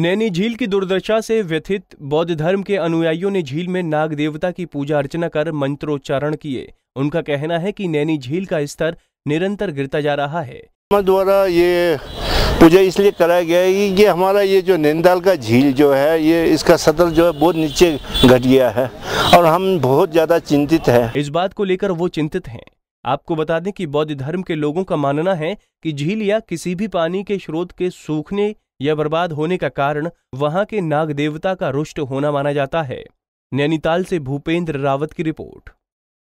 नैनी झील की दुर्दशा से व्यथित बौद्ध धर्म के अनुयायियों ने झील में नाग देवता की पूजा अर्चना कर मंत्रोच्चारण किए उनका कहना है कि नैनी झील का स्तर निरंतर गिरता जा रहा है द्वारा ये पूजा इसलिए कराया गया है कि ये हमारा ये जो नैनीताल का झील जो है ये इसका सतर जो है बहुत नीचे घट गया है और हम बहुत ज़्यादा चिंतित है इस बात को लेकर वो चिंतित है आपको बता दें कि बौद्ध धर्म के लोगों का मानना है कि झील या किसी भी पानी के स्रोत के सूखने यह बर्बाद होने का कारण वहां के नाग देवता का रुष्ट होना माना जाता है नैनीताल से भूपेंद्र रावत की रिपोर्ट